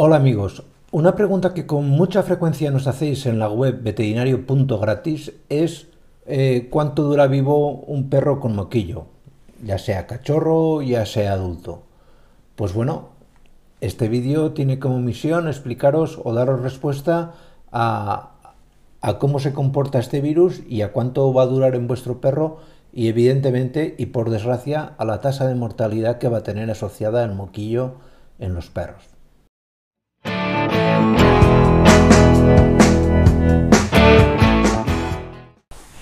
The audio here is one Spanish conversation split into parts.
Hola amigos, una pregunta que con mucha frecuencia nos hacéis en la web veterinario.gratis es eh, cuánto dura vivo un perro con moquillo, ya sea cachorro, ya sea adulto. Pues bueno, este vídeo tiene como misión explicaros o daros respuesta a, a cómo se comporta este virus y a cuánto va a durar en vuestro perro y evidentemente y por desgracia a la tasa de mortalidad que va a tener asociada el moquillo en los perros.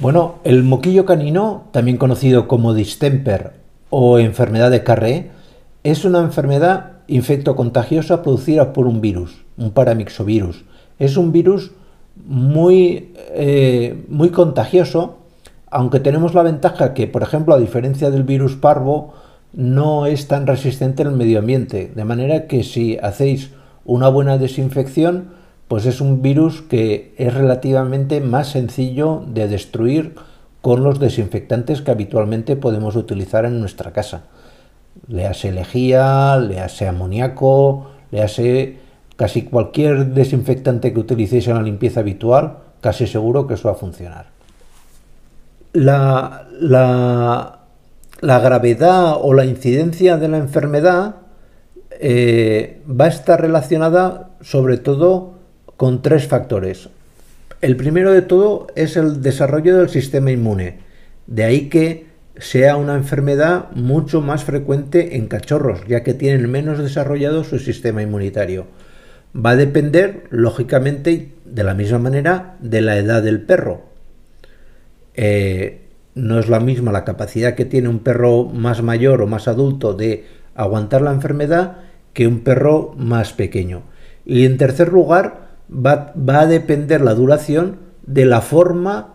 Bueno, el moquillo canino, también conocido como distemper o enfermedad de Carré, es una enfermedad infectocontagiosa producida por un virus, un paramixovirus. Es un virus muy, eh, muy contagioso, aunque tenemos la ventaja que, por ejemplo, a diferencia del virus parvo, no es tan resistente en el medio ambiente. De manera que si hacéis una buena desinfección, pues es un virus que es relativamente más sencillo de destruir con los desinfectantes que habitualmente podemos utilizar en nuestra casa. Le hace lejía, le hace amoníaco, le hace casi cualquier desinfectante que utilicéis en la limpieza habitual, casi seguro que eso va a funcionar. La, la, gravedad o la incidencia de la enfermedad eh, va a estar relacionada sobre todo con tres factores. El primero de todo es el desarrollo del sistema inmune, de ahí que sea una enfermedad mucho más frecuente en cachorros, ya que tienen menos desarrollado su sistema inmunitario. Va a depender, lógicamente, de la misma manera, de la edad del perro. Eh, no es la misma la capacidad que tiene un perro más mayor o más adulto de aguantar la enfermedad que un perro más pequeño. Y en tercer lugar, va, a depender la duración de la forma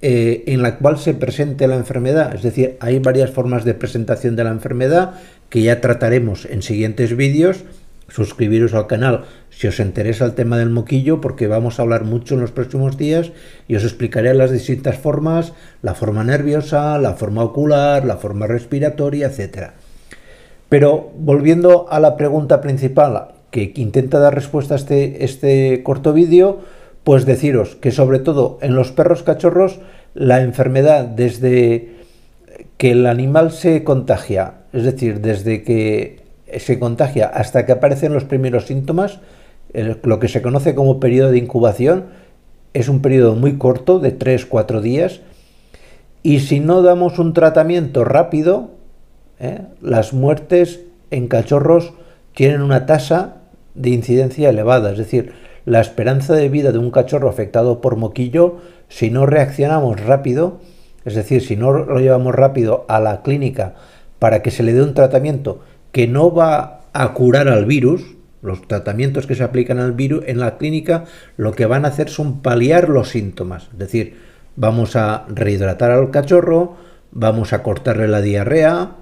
eh, en la cual se presente la enfermedad. Es decir, hay varias formas de presentación de la enfermedad que ya trataremos en siguientes vídeos. Suscribiros al canal si os interesa el tema del moquillo, porque vamos a hablar mucho en los próximos días y os explicaré las distintas formas, la forma nerviosa, la forma ocular, la forma respiratoria, etc. Pero volviendo a la pregunta principal que intenta dar respuesta a este, este corto vídeo, pues deciros que sobre todo en los perros cachorros la enfermedad desde que el animal se contagia, es decir, desde que se contagia hasta que aparecen los primeros síntomas, lo que se conoce como periodo de incubación, es un periodo muy corto, de 3-4 días, y si no damos un tratamiento rápido, ¿eh? las muertes en cachorros tienen una tasa de incidencia elevada, es decir, la esperanza de vida de un cachorro afectado por moquillo, si no reaccionamos rápido, es decir, si no lo llevamos rápido a la clínica para que se le dé un tratamiento que no va a curar al virus, los tratamientos que se aplican al virus en la clínica lo que van a hacer son paliar los síntomas, es decir, vamos a rehidratar al cachorro, vamos a cortarle la diarrea,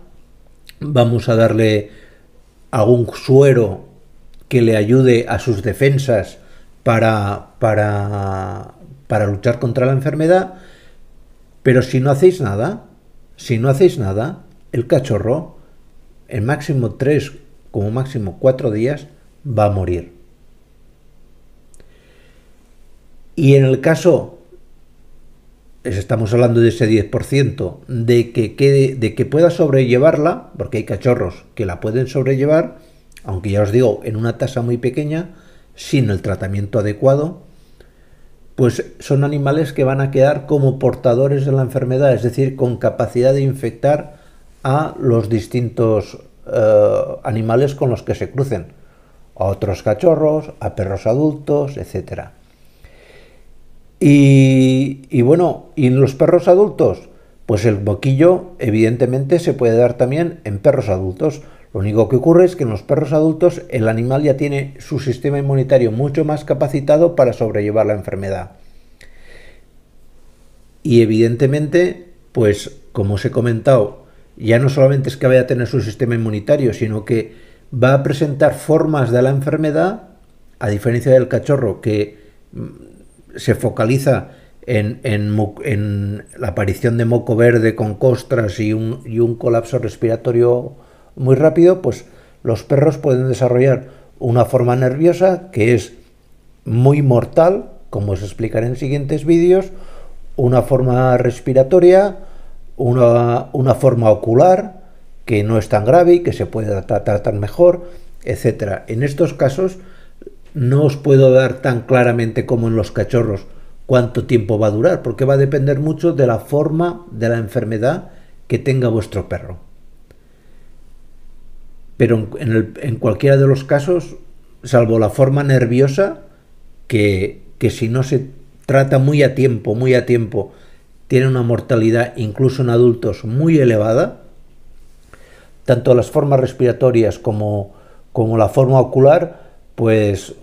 vamos a darle algún suero que le ayude a sus defensas para, para, para luchar contra la enfermedad, pero si no hacéis nada, si no hacéis nada, el cachorro en máximo tres, como máximo cuatro días, va a morir. Y en el caso, estamos hablando de ese 10%, de que, de que pueda sobrellevarla, porque hay cachorros que la pueden sobrellevar, aunque ya os digo, en una tasa muy pequeña, sin el tratamiento adecuado, pues son animales que van a quedar como portadores de la enfermedad, es decir, con capacidad de infectar a los distintos eh, animales con los que se crucen, a otros cachorros, a perros adultos, etc. Y, y bueno, ¿y en los perros adultos? Pues el boquillo evidentemente se puede dar también en perros adultos, lo único que ocurre es que en los perros adultos el animal ya tiene su sistema inmunitario mucho más capacitado para sobrellevar la enfermedad. Y evidentemente, pues como os he comentado, ya no solamente es que vaya a tener su sistema inmunitario, sino que va a presentar formas de la enfermedad, a diferencia del cachorro que mm, se focaliza en, la aparición de moco verde con costras y un colapso respiratorio muy rápido, pues los perros pueden desarrollar una forma nerviosa que es muy mortal, como os explicaré en siguientes vídeos, una forma respiratoria, una, forma ocular, que no es tan grave y que se puede tratar mejor, etc. En estos casos no os puedo dar tan claramente como en los cachorros cuánto tiempo va a durar, porque va a depender mucho de la forma de la enfermedad que tenga vuestro perro pero en, cualquiera de los casos, salvo la forma nerviosa, que, si no se trata muy a tiempo, muy a tiempo, tiene una mortalidad incluso en adultos muy elevada, tanto las formas respiratorias como, la forma ocular, pues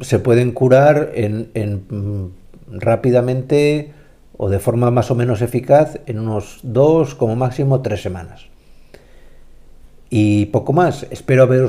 se pueden curar mm, rápidamente o de forma más o menos eficaz en unos dos, como máximo tres semanas y poco más. Espero haberos